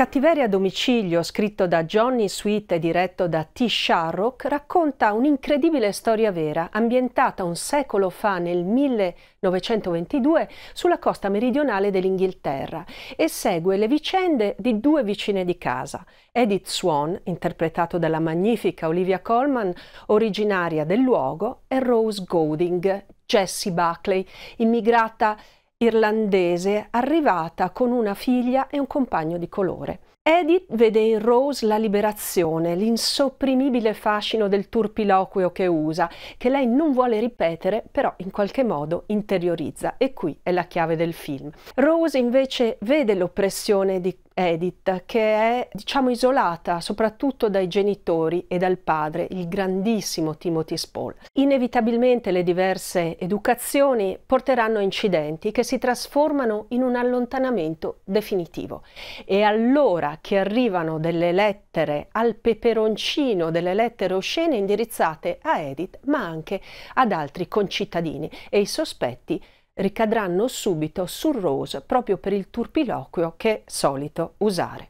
Cattiveria a domicilio, scritto da Johnny Sweet e diretto da T. Sharrock, racconta un'incredibile storia vera ambientata un secolo fa, nel 1922, sulla costa meridionale dell'Inghilterra e segue le vicende di due vicine di casa, Edith Swan, interpretato dalla magnifica Olivia Colman, originaria del luogo, e Rose Golding, Jessie Buckley, immigrata irlandese arrivata con una figlia e un compagno di colore. Edith vede in Rose la liberazione, l'insopprimibile fascino del turpiloquio che usa, che lei non vuole ripetere, però in qualche modo interiorizza e qui è la chiave del film. Rose invece vede l'oppressione di Edith, che è diciamo isolata soprattutto dai genitori e dal padre, il grandissimo Timothy Spall. Inevitabilmente le diverse educazioni porteranno a incidenti che si trasformano in un allontanamento definitivo. E allora che arrivano delle lettere al peperoncino, delle lettere oscene indirizzate a Edith, ma anche ad altri concittadini e i sospetti ricadranno subito su Rose proprio per il turpiloquio che è solito usare.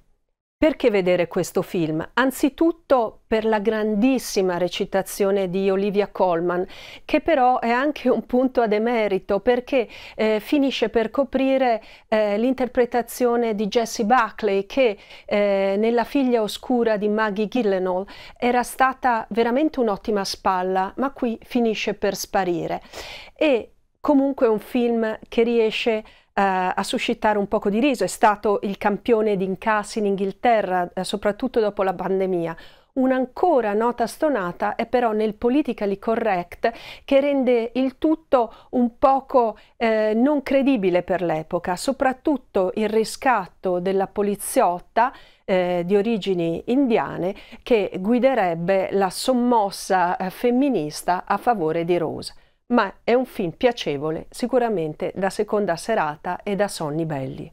Perché vedere questo film? Anzitutto per la grandissima recitazione di Olivia Colman, che però è anche un punto ad emerito perché eh, finisce per coprire eh, l'interpretazione di Jessie Buckley che eh, nella figlia oscura di Maggie Gillenall era stata veramente un'ottima spalla, ma qui finisce per sparire. E comunque è un film che riesce eh, a suscitare un poco di riso, è stato il campione di incassi in Inghilterra, eh, soprattutto dopo la pandemia. Un'ancora nota stonata è però nel politically correct che rende il tutto un poco eh, non credibile per l'epoca, soprattutto il riscatto della poliziotta eh, di origini indiane che guiderebbe la sommossa eh, femminista a favore di Rose ma è un film piacevole sicuramente da seconda serata e da sonni belli.